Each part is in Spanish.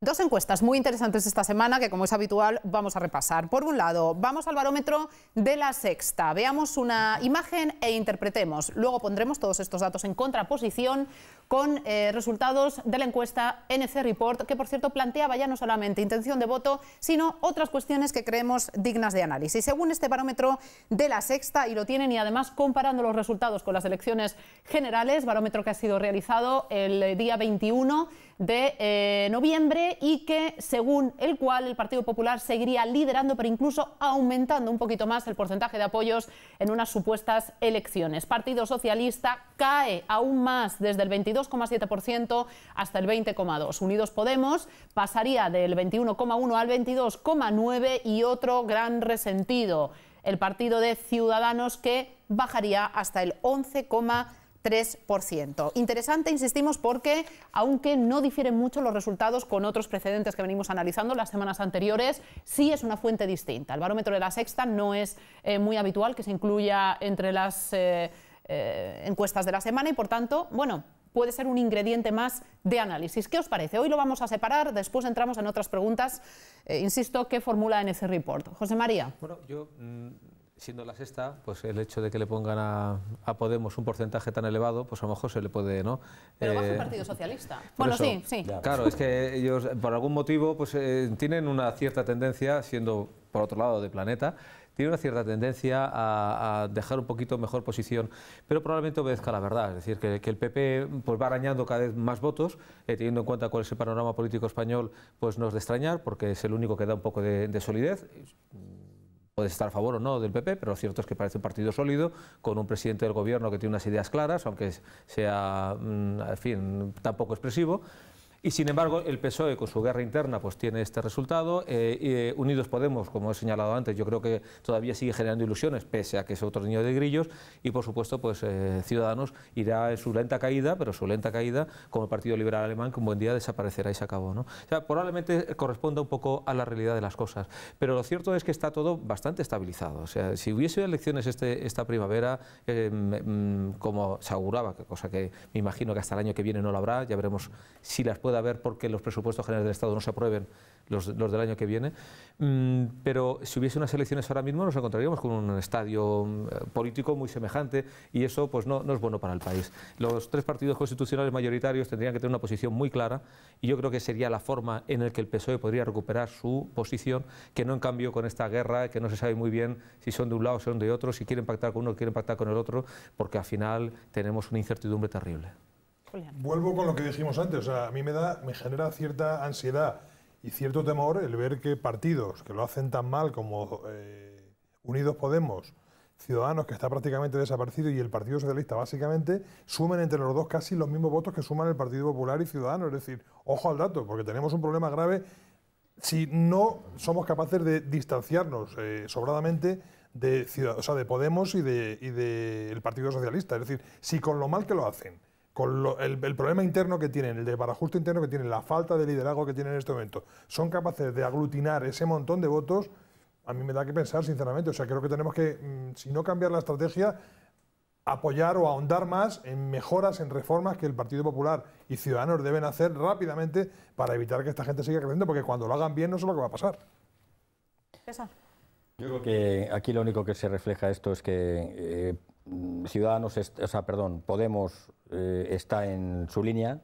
Dos encuestas muy interesantes esta semana que, como es habitual, vamos a repasar. Por un lado, vamos al barómetro de la sexta. Veamos una imagen e interpretemos. Luego pondremos todos estos datos en contraposición con eh, resultados de la encuesta NC Report, que, por cierto, planteaba ya no solamente intención de voto, sino otras cuestiones que creemos dignas de análisis. Según este barómetro de la sexta, y lo tienen, y además comparando los resultados con las elecciones generales, barómetro que ha sido realizado el día 21 de eh, noviembre y que, según el cual, el Partido Popular seguiría liderando, pero incluso aumentando un poquito más el porcentaje de apoyos en unas supuestas elecciones. Partido Socialista cae aún más desde el 22,7% hasta el 20,2%. Unidos Podemos pasaría del 21,1% al 22,9% y otro gran resentido, el partido de Ciudadanos que bajaría hasta el 11,7%. 3%. Interesante, insistimos, porque aunque no difieren mucho los resultados con otros precedentes que venimos analizando las semanas anteriores, sí es una fuente distinta. El barómetro de la sexta no es eh, muy habitual que se incluya entre las eh, eh, encuestas de la semana y, por tanto, bueno, puede ser un ingrediente más de análisis. ¿Qué os parece? Hoy lo vamos a separar, después entramos en otras preguntas, insisto, ¿qué formula en ese report. José María. Bueno, yo mm, siendo la sexta, pues el hecho de que le pongan a, Podemos un porcentaje tan elevado, pues a lo mejor se le puede, ¿no? Pero bajo el eh, Partido Socialista. Bueno, sí, sí. Claro, es que ellos, por algún motivo, pues eh, tienen una cierta tendencia, siendo por otro lado de planeta, tiene una cierta tendencia a, dejar un poquito mejor posición, pero probablemente obedezca la verdad, es decir, que, el PP pues, va arañando cada vez más votos, eh, teniendo en cuenta cuál es el panorama político español, pues no es de extrañar, porque es el único que da un poco de solidez puede estar a favor o no del PP, pero lo cierto es que parece un partido sólido, con un presidente del gobierno que tiene unas ideas claras, aunque sea, mm, en fin, tan poco expresivo, y sin embargo, el PSOE con su guerra interna pues tiene este resultado. Eh, eh, Unidos Podemos, como he señalado antes, yo creo que todavía sigue generando ilusiones, pese a que es otro niño de grillos. Y por supuesto, pues eh, Ciudadanos irá en su lenta caída, pero su lenta caída, como el Partido Liberal Alemán, que un buen día desaparecerá y se acabó. ¿no? probablemente corresponda un poco a la realidad de las cosas. Pero lo cierto es que está todo bastante estabilizado. O sea, si hubiese elecciones este, esta primavera, mm, como se auguraba, cosa que me imagino que hasta el año que viene no lo habrá, ya veremos si las ver por qué los presupuestos generales del Estado no se aprueben los, del año que viene. Mm, pero si hubiese unas elecciones ahora mismo nos encontraríamos con un estadio eh, político muy semejante y eso pues no, no es bueno para el país. Los tres partidos constitucionales mayoritarios tendrían que tener una posición muy clara y yo creo que sería la forma en la que el PSOE podría recuperar su posición, que no en cambio con esta guerra que no se sabe muy bien si son de un lado o son de otro, si quieren pactar con uno, o quieren pactar con el otro, porque al final tenemos una incertidumbre terrible. Vuelvo con lo que dijimos antes, a mí me, da, me genera cierta ansiedad y cierto temor el ver que partidos que lo hacen tan mal como eh, Unidos Podemos, Ciudadanos, que está prácticamente desaparecido, y el Partido Socialista, básicamente, sumen entre los dos casi los mismos votos que suman el Partido Popular y Ciudadanos. Es decir, ojo al dato, porque tenemos un problema grave si no somos capaces de distanciarnos eh, sobradamente de, de Podemos y del Partido Socialista. Es decir, si con lo mal que lo hacen con el, problema interno que tienen, el desbarajuste interno que tienen, la falta de liderazgo que tienen en este momento, son capaces de aglutinar ese montón de votos, a mí me da que pensar, sinceramente. O sea, creo que tenemos que, mm, si no cambiar la estrategia, apoyar o ahondar más en mejoras, en reformas que el Partido Popular y Ciudadanos deben hacer rápidamente para evitar que esta gente siga creciendo, porque cuando lo hagan bien no sé lo que va a pasar. César. Yo creo que aquí lo único que se refleja esto es que... Eh, Mm, Ciudadanos, o sea, perdón, Podemos eh, está en su línea.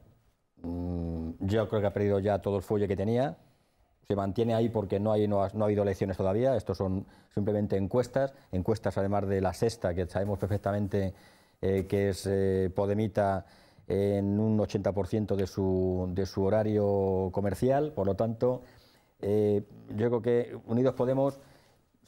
Mm, yo creo que ha perdido ya todo el folle que tenía. Se mantiene ahí porque no, hay, no, ha, no habido elecciones todavía. Estos son simplemente encuestas. Encuestas, además de la sexta, que sabemos perfectamente eh, que es eh, Podemita en un 80% de su, de su horario comercial. Por lo tanto, yo creo que Unidos Podemos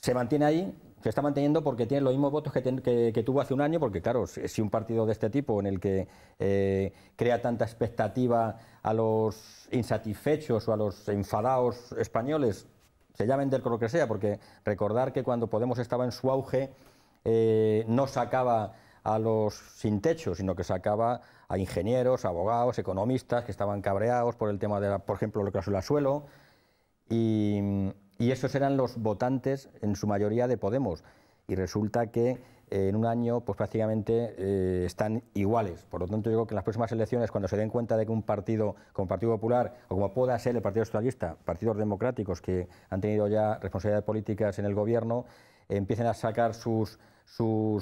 se mantiene ahí se está manteniendo porque tiene los mismos votos que, que, tuvo hace un año, porque claro, si un partido de este tipo en el que eh, crea tanta expectativa a los insatisfechos o a los enfadados españoles, se llama vender con lo que sea, porque recordar que cuando Podemos estaba en su auge eh, no sacaba a los sin techo, sino que sacaba a ingenieros, abogados, economistas que estaban cabreados por el tema de, la, por ejemplo, lo que el suelo. Y, y esos eran los votantes, en su mayoría, de Podemos. Y resulta que eh, en un año pues prácticamente eh, están iguales. Por lo tanto, yo creo que en las próximas elecciones, cuando se den cuenta de que un partido como Partido Popular o como pueda ser el Partido Socialista, partidos democráticos que han tenido ya responsabilidades políticas en el gobierno, empiecen a sacar sus,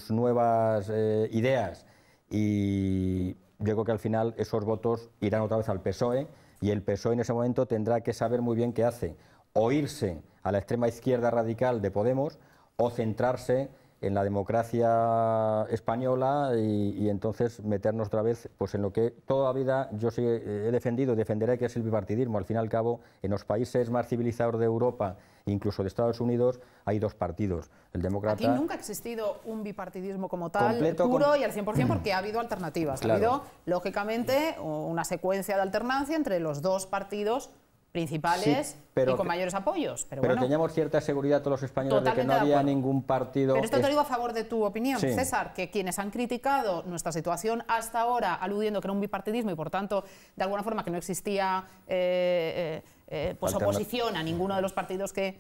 nuevas eh, ideas y yo creo que al final esos votos irán otra vez al PSOE y el PSOE en ese momento tendrá que saber muy bien qué hace o irse a la extrema izquierda radical de Podemos o centrarse en la democracia española y, entonces meternos otra vez pues en lo que toda la vida yo sí he defendido y defenderé que es el bipartidismo. Al fin y al cabo, en los países más civilizados de Europa, incluso de Estados Unidos, hay dos partidos. El demócrata... y nunca ha existido un bipartidismo como tal, puro y al 100% porque ha habido alternativas. Ha habido, lógicamente, una secuencia de alternancia entre los dos partidos principales y con mayores apoyos. Pero, teníamos cierta seguridad todos los españoles de que no había ningún partido... Pero esto te digo a favor de tu opinión, César, que quienes han criticado nuestra situación hasta ahora, aludiendo que era un bipartidismo y por tanto, de alguna forma, que no existía... Eh, eh, eh, pues oposición a ninguno de los partidos que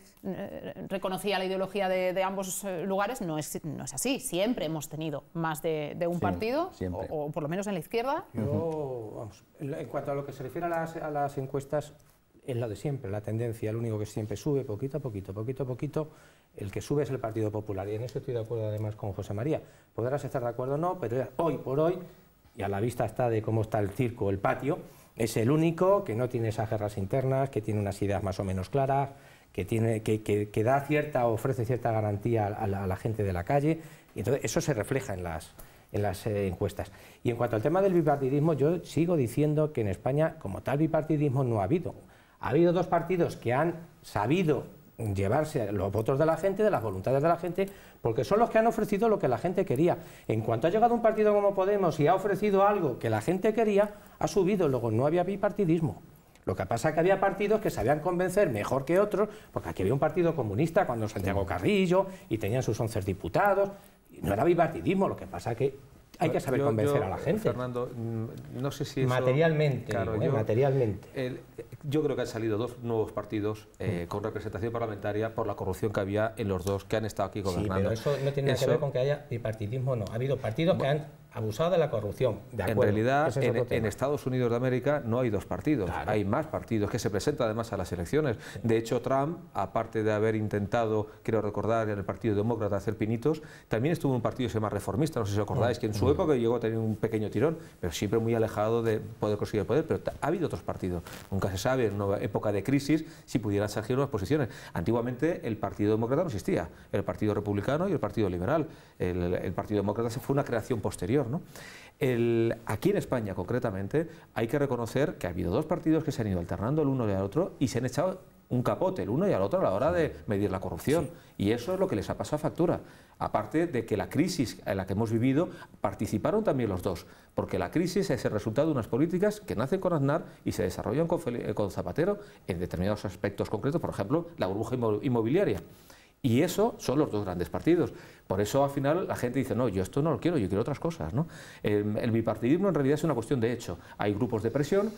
reconocía la ideología de, ambos lugares, no es, así. Siempre hemos tenido más de, un partido, o, por lo menos en la izquierda. Yo, en cuanto a lo que se refiere a las, a las encuestas, es lo de siempre, la tendencia, el único que siempre sube, poquito a poquito, poquito a poquito, el que sube es el Partido Popular. Y en eso estoy de acuerdo además con José María. Podrás estar de acuerdo o no, pero hoy por hoy, y a la vista está de cómo está el circo, el patio, es el único que no tiene esas guerras internas, que tiene unas ideas más o menos claras, que, tiene, que, da cierta, ofrece cierta garantía a la, gente de la calle. Y entonces eso se refleja en las, en las eh, encuestas. Y en cuanto al tema del bipartidismo, yo sigo diciendo que en España como tal bipartidismo no ha habido ha habido dos partidos que han sabido llevarse los votos de la gente, de las voluntades de la gente, porque son los que han ofrecido lo que la gente quería. En cuanto ha llegado un partido como Podemos y ha ofrecido algo que la gente quería, ha subido, luego no había bipartidismo. Lo que pasa es que había partidos que sabían convencer mejor que otros, porque aquí había un partido comunista cuando Santiago Carrillo y tenían sus 11 diputados. no era bipartidismo, lo que pasa es que hay que saber convencer a la gente. Fernando, mm, no sé si eso, Materialmente, eh, materialmente. yo creo que han salido dos nuevos partidos eh, mm. con representación parlamentaria por la corrupción que había en los dos que han estado aquí gobernando. Sí, pero eso no tiene nada que ver con que haya bipartidismo no. Ha habido partidos que han abusado de la corrupción. en realidad, en, Estados Unidos de América no hay dos partidos, hay más partidos que se presentan además a las elecciones. De hecho, Trump, aparte de haber intentado, quiero recordar, en el Partido Demócrata hacer pinitos, también estuvo un partido que se llama Reformista, no sé si os acordáis, mm. que en su mm. época llegó a tener un pequeño tirón, pero siempre muy alejado de poder conseguir poder, pero ha habido otros partidos. Nunca se sabe, en una época de crisis, si pudieran surgir nuevas posiciones. Antiguamente el Partido Demócrata no existía, el Partido Republicano y el Partido Liberal. el Partido Demócrata fue una creación posterior aquí en España, concretamente, hay que reconocer que ha habido dos partidos que se han ido alternando el uno y el otro y se han echado un capote el uno y el otro a la hora de medir la corrupción. Y eso es lo que les ha pasado a factura. Aparte de que la crisis en la que hemos vivido participaron también los dos, porque la crisis es el resultado de unas políticas que nacen con Aznar y se desarrollan con Zapatero en determinados aspectos concretos, por ejemplo, la burbuja inmobiliaria. Y eso son los dos grandes partidos. Por eso al final la gente dice, no, yo esto no lo quiero, yo quiero otras cosas. ¿no? El, bipartidismo en realidad es una cuestión de hecho. Hay grupos de presión,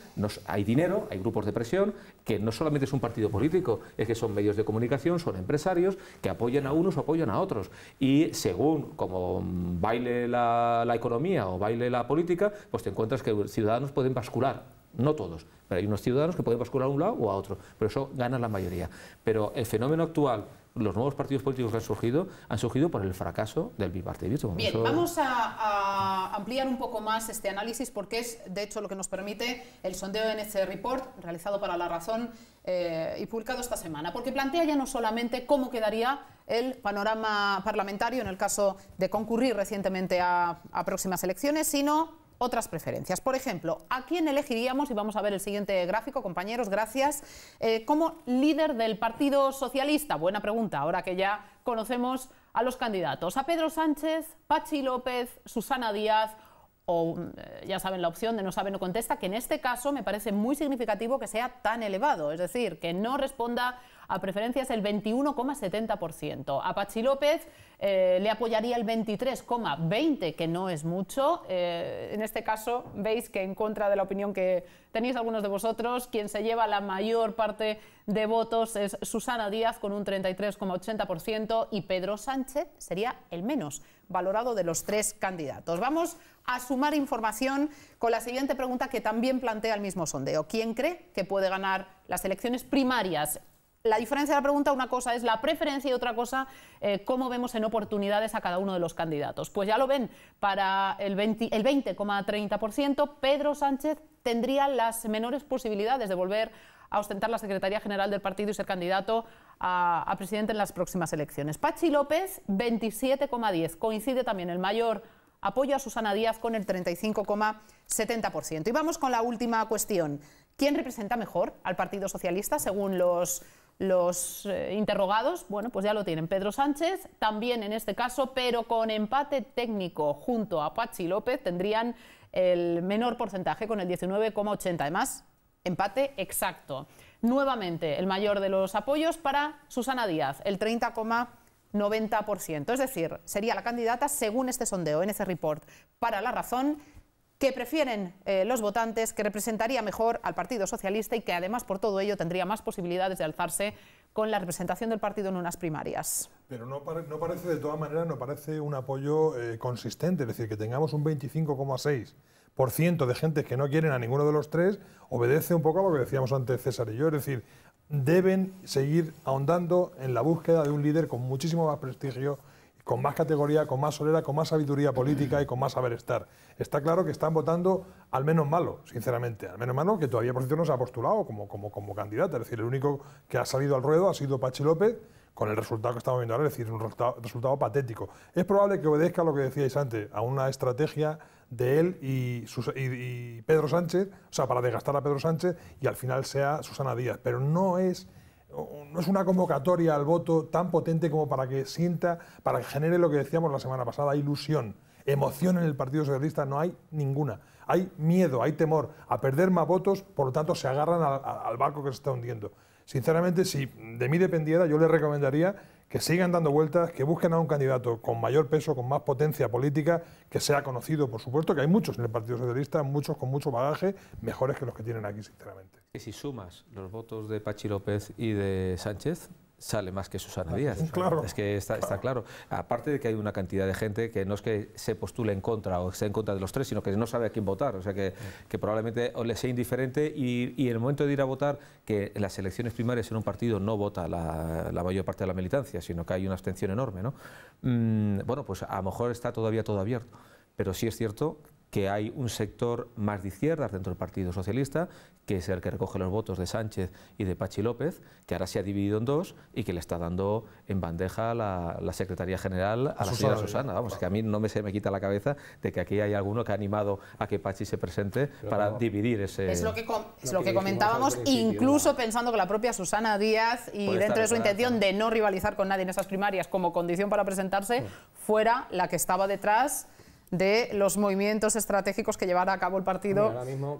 hay dinero, hay grupos de presión, que no solamente es un partido político, es que son medios de comunicación, son empresarios que apoyan a unos o apoyan a otros. Y según como baile la, la economía o baile la política, pues te encuentras que ciudadanos pueden bascular no todos, pero hay unos ciudadanos que pueden bascular a un lado o a otro, pero eso gana la mayoría. Pero el fenómeno actual, los nuevos partidos políticos que han surgido, han surgido por el fracaso del bipartidismo. Bien, vamos a, ampliar un poco más este análisis porque es, de hecho, lo que nos permite el sondeo de este Report realizado para La Razón eh, y publicado esta semana, porque plantea ya no solamente cómo quedaría el panorama parlamentario en el caso de concurrir recientemente a próximas elecciones, sino otras preferencias. Por ejemplo, ¿a quién elegiríamos? Y vamos a ver el siguiente gráfico, compañeros, gracias. Eh, como líder del Partido Socialista, buena pregunta, ahora que ya conocemos a los candidatos. A Pedro Sánchez, Pachi López, Susana Díaz o mm, eh, ya saben la opción de no sabe no contesta, que en este caso me parece muy significativo que sea tan elevado, es decir, que no responda a es el 21,70%. A Pachi López eh, le apoyaría el 23,20%, que no es mucho. Eh, en este caso, veis que en contra de la opinión que tenéis algunos de vosotros, quien se lleva la mayor parte de votos es Susana Díaz con un 33,80% y Pedro Sánchez sería el menos valorado de los tres candidatos. Vamos a sumar información con la siguiente pregunta que también plantea el mismo sondeo. ¿Quién cree que puede ganar las elecciones primarias la diferencia de la pregunta, una cosa es la preferencia y otra cosa eh, cómo vemos en oportunidades a cada uno de los candidatos. Pues ya lo ven, para el 20,30% Pedro Sánchez tendría las menores posibilidades de volver a ostentar la Secretaría General del partido y ser candidato a, a presidente en las próximas elecciones. Pachi López, 27,10. Coincide también el mayor apoyo a Susana Díaz con el 35,70%. Y vamos con la última cuestión. ¿Quién representa mejor al Partido Socialista según los los eh, interrogados, bueno, pues ya lo tienen. Pedro Sánchez, también en este caso, pero con empate técnico junto a Pachi López, tendrían el menor porcentaje con el 19,80. Además, empate exacto. Nuevamente, el mayor de los apoyos para Susana Díaz, el 30,90%. Es decir, sería la candidata, según este sondeo, en ese report, para la razón que prefieren eh, los votantes, que representaría mejor al Partido Socialista y que además por todo ello tendría más posibilidades de alzarse con la representación del partido en unas primarias. Pero no, parece, de todas maneras, no parece un apoyo eh, consistente, es decir, que tengamos un 25,6% de gente que no quieren a ninguno de los tres, obedece un poco a lo que decíamos antes César y yo, es decir, deben seguir ahondando en la búsqueda de un líder con muchísimo más prestigio con más categoría, con más solera, con más sabiduría política y con más saber estar. Está claro que están votando al menos malo, sinceramente, al menos malo que todavía por cierto no se ha postulado como, como, como candidata. Es decir, el único que ha salido al ruedo ha sido Pachi López con el resultado que estamos viendo ahora, es decir, un resultado, patético. Es probable que obedezca a lo que decíais antes, a una estrategia de él y, y Pedro Sánchez, o sea, para desgastar a Pedro Sánchez y al final sea Susana Díaz, pero no es no es una convocatoria al voto tan potente como para que sienta, para que genere lo que decíamos la semana pasada, ilusión, emoción en el Partido Socialista, no hay ninguna. Hay miedo, hay temor a perder más votos, por lo tanto se agarran al, al barco que se está hundiendo. Sinceramente, si de mí dependiera, yo le recomendaría que sigan dando vueltas, que busquen a un candidato con mayor peso, con más potencia política, que sea conocido, por supuesto, que hay muchos en el Partido Socialista, muchos con mucho bagaje, mejores que los que tienen aquí, sinceramente. Y si sumas los votos de Pachi López y de Sánchez, sale más que Susana ah, Díaz. Es que está, claro. Aparte de que hay una cantidad de gente que no es que se postule en contra o esté en contra de los tres, sino que no sabe a quién votar. O sea, que, probablemente le sea indiferente y, en el momento de ir a votar, que en las elecciones primarias en un partido no vota la, mayor parte de la militancia, sino que hay una abstención enorme. ¿no? Mm, bueno, pues a lo mejor está todavía todo abierto. Pero sí es cierto que hay un sector más de izquierdas dentro del Partido Socialista, que es el que recoge los votos de Sánchez y de Pachi López, que ahora se ha dividido en dos y que le está dando en bandeja la, Secretaría General a la señora Susana. Vamos, que a mí no me se me quita la cabeza de que aquí hay alguno que ha animado a que Pachi se presente para dividir ese... Es lo que, es lo que, comentábamos, incluso pensando que la propia Susana Díaz, y dentro de su intención de no rivalizar con nadie en esas primarias como condición para presentarse, fuera la que estaba detrás de los movimientos estratégicos que llevará a cabo el partido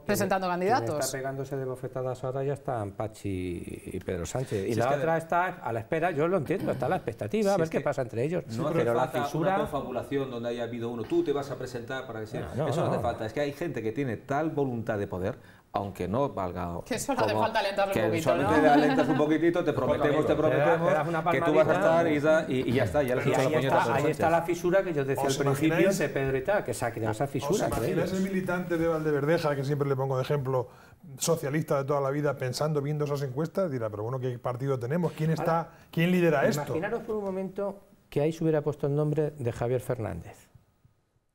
presentando quien, candidatos. está pegándose de bofetadas ahora ya están Pachi y Pedro Sánchez. Y la otra está a la espera, yo lo entiendo, está a la expectativa, a ver qué pasa entre ellos. No pero hace falta la fisura... una confabulación donde haya habido uno, tú te vas a presentar para decir... No, Eso no, hace falta, es que hay gente que tiene tal voluntad de poder aunque no valga. Que solo falta alentarle un poquito. Solamente ¿no? alentas un poquitito, te prometemos, te prometemos que tú vas a estar y, ya está. Ya le ahí, la está, ahí está la fisura que yo decía al principio ese de Pedro que se ha esa fisura. ¿Os el militante de Valdeverdeja, que siempre le pongo de ejemplo, socialista de toda la vida, pensando, viendo esas encuestas, dirá, pero bueno, ¿qué partido tenemos? ¿Quién está? ¿Quién lidera esto? Imaginaros por un momento que ahí se hubiera puesto el nombre de Javier Fernández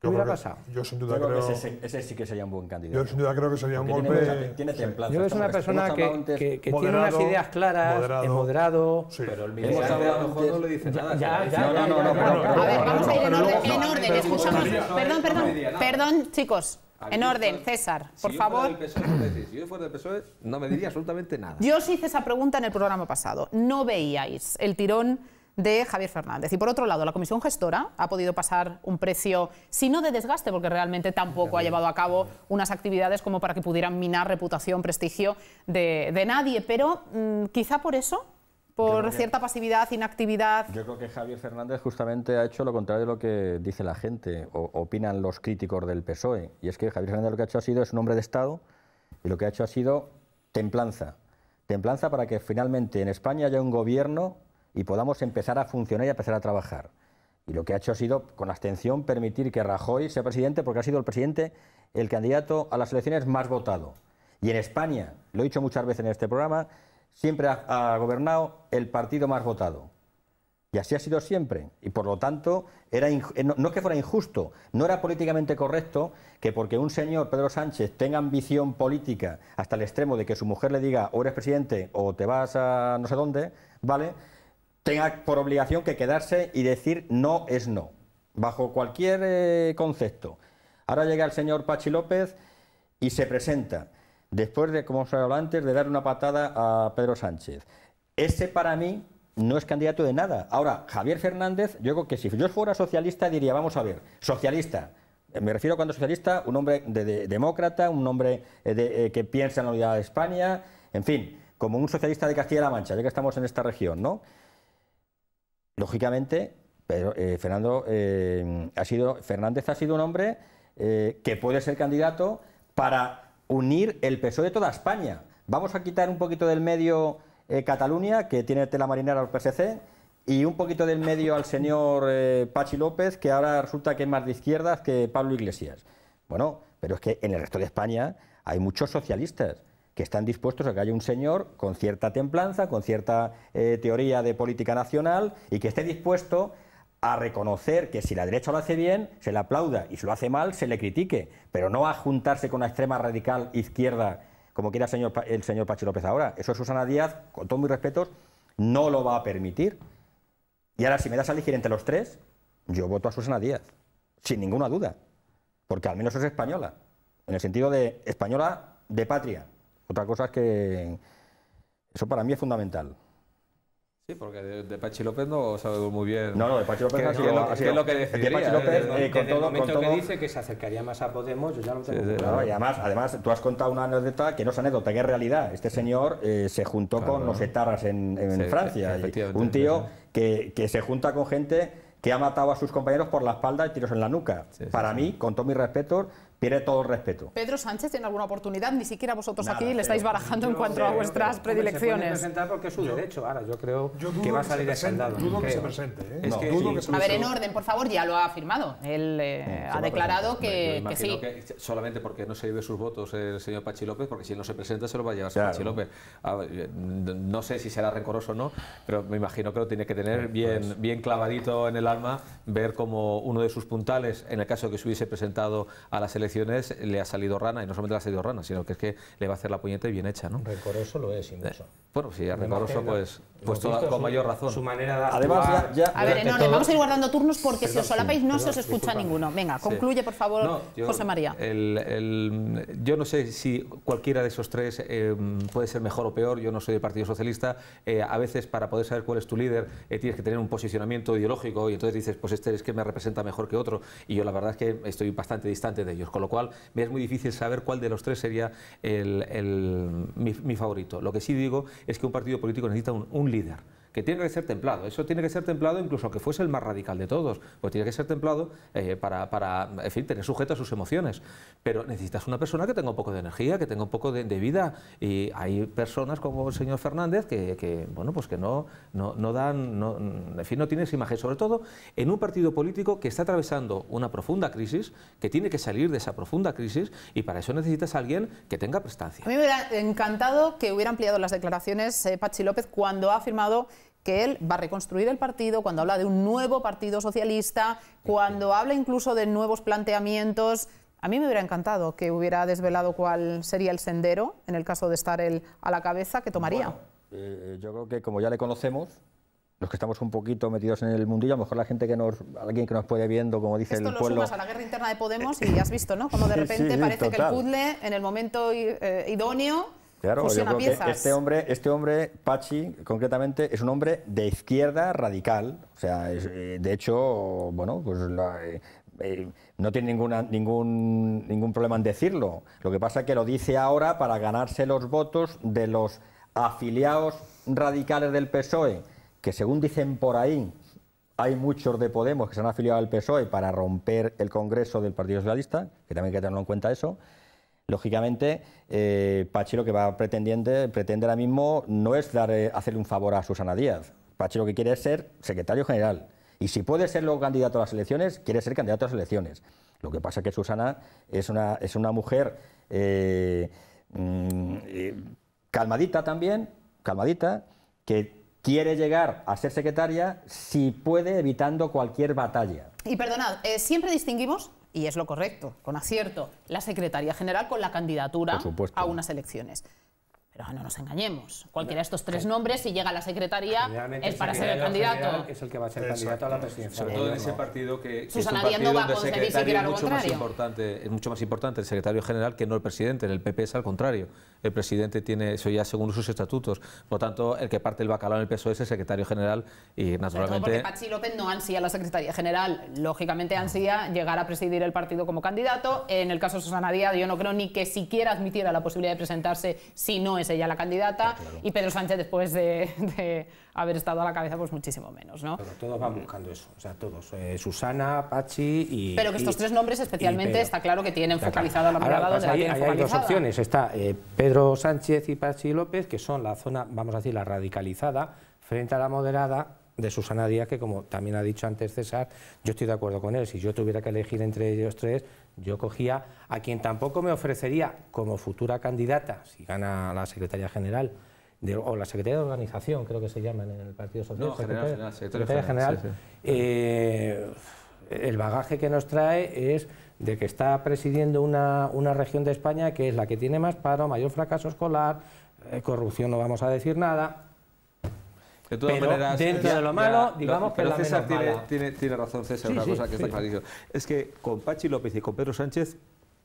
¿Qué hubiera pasado? Yo sin duda creo, que ese, sí que sería un buen candidato. Yo sin duda creo que sería un golpe. Tiene, templanza. Yo es una persona que, que, tiene unas ideas claras, moderado. Es moderado. Sí. Pero el ministro a lo mejor no le dice nada. Ya, no, no, no, A ver, vamos a ir en orden, en orden, escuchamos. Perdón, perdón, perdón, chicos. En orden, César, e. por favor. E, si yo fuera del PSOE, no me diría absolutamente nada. Yo os hice esa pregunta en el programa pasado. No veíais el tirón de Javier Fernández. Y por otro lado, la comisión gestora ha podido pasar un precio, si no de desgaste, porque realmente tampoco ha llevado a cabo unas actividades como para que pudieran minar reputación, prestigio de, nadie, pero mm, quizá por eso por cierta pasividad, inactividad. Yo creo que Javier Fernández justamente ha hecho lo contrario de lo que dice la gente, o, opinan los críticos del PSOE. Y es que Javier Fernández lo que ha hecho ha sido, es un hombre de Estado, y lo que ha hecho ha sido templanza. Templanza para que finalmente en España haya un gobierno y podamos empezar a funcionar y empezar a trabajar. Y lo que ha hecho ha sido, con abstención, permitir que Rajoy sea presidente, porque ha sido el presidente el candidato a las elecciones más votado. Y en España, lo he dicho muchas veces en este programa, siempre ha, gobernado el partido más votado. Y así ha sido siempre. Y por lo tanto, era eh, no, que fuera injusto, no era políticamente correcto que porque un señor, Pedro Sánchez, tenga ambición política hasta el extremo de que su mujer le diga o eres presidente o te vas a no sé dónde, ¿vale? tenga por obligación que quedarse y decir no es no, bajo cualquier eh, concepto. Ahora llega el señor Pachi López y se presenta, después de, como os hablado antes, de dar una patada a Pedro Sánchez. Ese para mí no es candidato de nada. Ahora, Javier Fernández, yo creo que si yo fuera socialista diría, vamos a ver, socialista. Me refiero cuando socialista, un hombre de, demócrata, un hombre eh, eh, que piensa en la unidad de España, en fin, como un socialista de Castilla-La Mancha, ya que estamos en esta región, ¿no? Lógicamente, pero, eh, Fernando, eh, ha sido, Fernández ha sido un hombre eh, que puede ser candidato para unir el PSOE de toda España. Vamos a quitar un poquito del medio Cataluña, que tiene tela marinera al PSC, y un poquito del medio al señor Pachi López, que ahora resulta que es más de izquierdas que Pablo Iglesias. Bueno, pero es que en el resto de España hay muchos socialistas que están dispuestos a que haya un señor con cierta templanza, con cierta eh, teoría de política nacional y que esté dispuesto a reconocer que si la derecha lo hace bien, se le aplauda y si lo hace mal, se le critique, pero no a juntarse con la extrema radical izquierda, como quiera el señor Pachi López ahora. Eso es Susana Díaz, con todos mis respetos, no lo va a permitir. Y ahora, si me das a elegir entre los tres, yo voto a Susana Díaz, sin ninguna duda, porque al menos es española, en el sentido de española de patria, otra cosa es que eso para mí es fundamental. Sí, porque de, Pachi López no sabemos muy bien. No, no, de Pachi López no, es lo que decidiría. De Pachi eh, López, eh, con todo, el momento con todo... que dice que se acercaría más a Podemos, yo ya lo tengo claro. Y además, además, tú has contado una anécdota que no es anécdota, que es realidad. Este señor eh, se juntó con los etarras en, Francia. un tío que, se junta con gente que ha matado a sus compañeros por la espalda y tiros en la nuca. Para mí, con todo mi respeto tiene todo el respeto. ¿Pedro Sánchez tiene alguna oportunidad? Ni siquiera vosotros aquí le estáis barajando en cuanto a vuestras predilecciones. Se presentar porque es su derecho. Ahora, yo creo que va a salir escandado Dudo que se presente. Es que, que se ¿eh? a ver, en orden, por favor, ya lo ha afirmado. Él eh, ha declarado que, sí. solamente porque no se lleve sus votos el señor Pachi López, porque si no se presenta se lo va a llevar claro. Pachi López. no sé si será rencoroso o no, pero me imagino que lo tiene que tener pues, bien, pues. bien clavadito en el alma ver como uno de sus puntales, en el caso de que se hubiese presentado a la selección le ha salido rana, y no solamente le ha salido rana, sino que es que le va a hacer la puñeta y bien hecha, ¿no? Recoroso lo es, incluso. Eh, bueno, si recoroso, pues, pues con mayor razón. Su manera Además, ya, A ver, vamos a ir guardando turnos porque si os solapáis no se os escucha ninguno. Venga, concluye, por favor, no, José María. El, yo no sé si cualquiera de esos tres em, puede ser mejor o peor, yo no soy del Partido Socialista, eh, a veces para poder saber cuál es tu líder eh, tienes que tener un posicionamiento ideológico y entonces dices, pues este es que me representa mejor que otro, y yo la verdad es que estoy bastante distante de ellos con lo cual me es muy difícil saber cuál de los tres sería el, mi, favorito. Lo que sí digo es que un partido político necesita un líder que tiene que ser templado. Eso tiene que ser templado incluso que fuese el más radical de todos, pues tiene que ser templado eh, para, para, en fin, tener sujeto a sus emociones. Pero necesitas una persona que tenga un poco de energía, que tenga un poco de, vida. Y hay personas como el señor Fernández que, que bueno, pues que no, no, no dan, no, en fin, no tienes imagen. Sobre todo en un partido político que está atravesando una profunda crisis, que tiene que salir de esa profunda crisis y para eso necesitas a alguien que tenga prestancia. A mí me hubiera encantado que hubiera ampliado las declaraciones eh, Pachi López cuando ha afirmado que él va a reconstruir el partido, cuando habla de un nuevo partido socialista, cuando habla incluso de nuevos planteamientos. A mí me hubiera encantado que hubiera desvelado cuál sería el sendero, en el caso de estar él a la cabeza, que tomaría. Eh, yo creo que como ya le conocemos, los que estamos un poquito metidos en el mundillo, a lo mejor la gente que nos, alguien que nos puede viendo, como dice Esto el lo pueblo. a la guerra interna de Podemos eh, y ya has visto, ¿no? Como de repente parece que el puzzle en el momento eh, idóneo Claro, este hombre, este hombre, Pachi, concretamente, es un hombre de izquierda radical. O sea, eh, de hecho, bueno, pues eh, eh, no tiene ninguna, ningún, ningún problema en decirlo. Lo que pasa es que lo dice ahora para ganarse los votos de los afiliados radicales del PSOE, que según dicen por ahí, hay muchos de Podemos que se han afiliado al PSOE para romper el Congreso del Partido Socialista, que también hay que tenerlo en cuenta eso. Lógicamente, eh, Pachi lo que va pretendiendo, pretende ahora mismo no es dar, eh, hacerle un favor a Susana Díaz. Pachi lo que quiere es ser secretario general. Y si puede ser candidato a las elecciones, quiere ser candidato a las elecciones. Lo que pasa es que Susana es una, es una mujer eh, mm, eh, calmadita también, calmadita, que quiere llegar a ser secretaria si puede, evitando cualquier batalla. Y perdonad, ¿siempre distinguimos y es lo correcto, con acierto, la Secretaría General con la candidatura a unas elecciones. Pero no nos engañemos. Cualquiera de estos tres nombres, si llega a la secretaría, es para ser el candidato. Es el que va a ser candidato a la presidencia. Sobre todo en ese partido que, Susana es no va a conseguir secretario mucho, más importante, es mucho más importante el secretario general que no el presidente. En el PP es al contrario. El presidente tiene eso ya según sus estatutos. Por lo tanto, el que parte el bacalao en el PSOE es el secretario general y naturalmente... Porque Pachi López no ansía la secretaría general. Lógicamente ansía llegar a presidir el partido como candidato. En el caso de Susana Díaz, yo no creo ni que siquiera admitiera la posibilidad de presentarse si no ella la candidata y Pedro Sánchez después de, haber estado a la cabeza pues muchísimo menos. ¿no? Pero todos van buscando eso, o sea, todos, eh, Susana, Pachi y... Pero que estos tres nombres especialmente está claro que tienen focalizada la mirada la hay dos opciones, está eh, Pedro Sánchez y Pachi López, que son la zona, vamos a decir, la radicalizada frente a la moderada de Susana Díaz, que como también ha dicho antes César, yo estoy de acuerdo con él. Si yo tuviera que elegir entre ellos tres, yo cogía a quien tampoco me ofrecería como futura candidata, si gana la Secretaría general, o la secretaria de organización, creo que se llama en el Partido socialista No, general, general. Eh, el bagaje que nos trae es de que está presidiendo una, una región de España que es la que tiene más paro, mayor fracaso escolar, eh, corrupción no vamos a decir nada, de todas maneras, dentro de lo malo, digamos pero que la César tiene, Tiene, razón César, una cosa que está clarísima. Es que con Pachi López y con Pedro Sánchez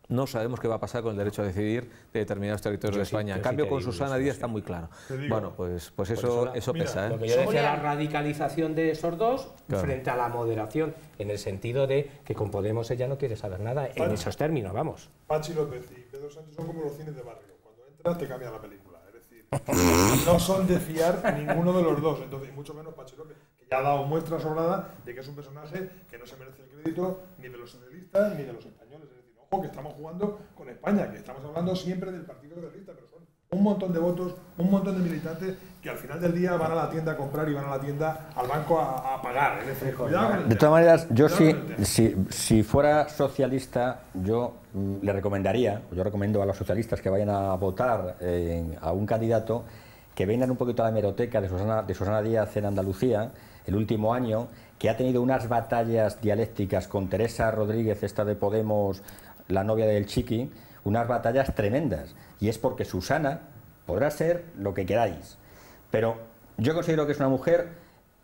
no sabemos qué va a pasar con el derecho a decidir de determinados territorios de España. en cambio, con Susana Díaz está muy claro. Bueno, pues, pues eso, eso, pesa. ¿eh? yo decía, la radicalización de esos dos frente a la moderación, en el sentido de que con Podemos ella no quiere saber nada en esos términos, vamos. Pachi López y Pedro Sánchez son como los cines de barrio. Cuando entras te cambia la película. no son de fiar ninguno de los dos, entonces, mucho menos Pacheco que ya ha dado muestra sobrada de que es un personaje que no se merece el crédito ni de los socialistas ni de los españoles. Es decir, ojo, que estamos jugando con España, que estamos hablando siempre del Partido Socialista, pero son un montón de votos, un montón de militantes que al final del día van a la tienda a comprar y van a la tienda al banco a, pagar. de todas maneras, yo si, si, fuera socialista, yo mm, le recomendaría, yo recomiendo a los socialistas que vayan a votar eh, a un candidato que vengan un poquito a la hemeroteca de Susana, de Susana Díaz en Andalucía, el último año, que ha tenido unas batallas dialécticas con Teresa Rodríguez, esta de Podemos, la novia del Chiqui, unas batallas tremendas. Y es porque Susana podrá ser lo que queráis. Pero yo considero que es una mujer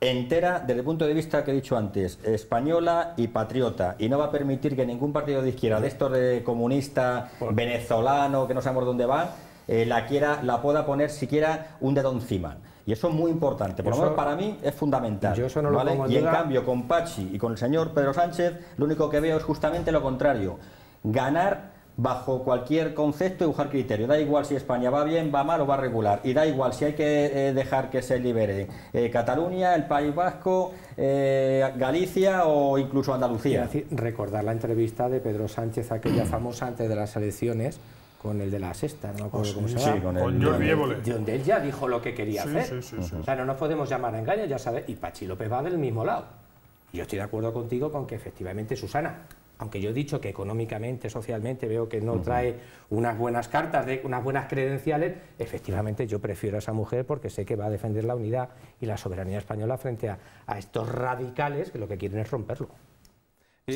entera desde el punto de vista que he dicho antes, española y patriota, y no va a permitir que ningún partido de izquierda, de esto de comunista, venezolano, que no sabemos dónde va, eh, la, quiera, la pueda poner siquiera un dedo encima. Y eso es muy importante, por lo menos para mí es fundamental. eso no y en cambio con Pachi y con el señor Pedro Sánchez, lo único que veo es justamente lo contrario, ganar bajo cualquier concepto y buscar criterio. Da igual si España va bien, va mal o va regular. Y da igual si hay que eh, dejar que se libere eh, Cataluña, el País Vasco, eh, Galicia o incluso Andalucía. recordar la entrevista de Pedro Sánchez, aquella famosa antes de las elecciones, con el de la sexta, no oh, cómo se sí, con, Jordi Évole. Donde él ya dijo lo que quería hacer. O sea, no nos podemos llamar a engaño, ya sabes. Y Pachi López va del mismo lado. yo estoy de acuerdo contigo con que efectivamente, Susana, aunque yo he dicho que económicamente, socialmente veo que no trae unas buenas cartas, de, unas buenas credenciales, efectivamente yo prefiero a esa mujer porque sé que va a defender la unidad y la soberanía española frente a, estos radicales que lo que quieren es romperlo.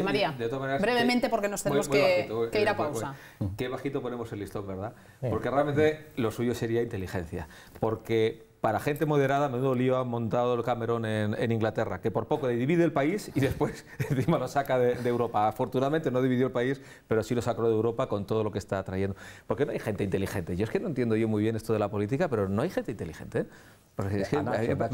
María, brevemente porque nos tenemos que, ir a eh, pausa. qué bajito ponemos el listón, ¿verdad? Porque realmente lo suyo sería inteligencia. Porque para gente moderada, menudo lío ha montado el Cameron en, Inglaterra, que por poco divide el país y después encima lo saca de, Europa. Afortunadamente no dividió el país, pero sí lo sacó de Europa con todo lo que está trayendo. Porque no hay gente inteligente. Yo es que no entiendo yo muy bien esto de la política, pero no hay gente inteligente. ¿eh? a,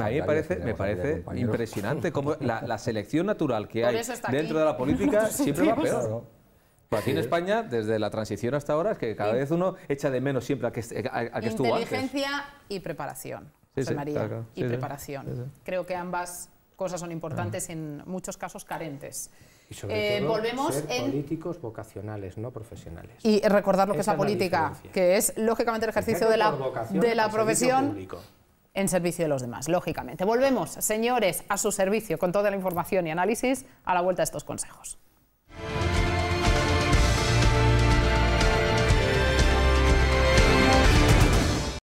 mí, me parece, me parece impresionante cómo la, selección natural que hay dentro de la política siempre va peor. Pues aquí en España, desde la transición hasta ahora, es que cada vez uno echa de menos siempre a que, estuvo antes. Inteligencia y preparación, sí, María, y preparación. Creo que ambas cosas son importantes, y ah. en muchos casos carentes. Y sobre eh, todo, volvemos ser en... políticos vocacionales, no profesionales. Y recordar lo que es la política, que es lógicamente el ejercicio de la, de la profesión en servicio de los demás, lógicamente. Volvemos, señores, a su servicio con toda la información y análisis a la vuelta de estos consejos.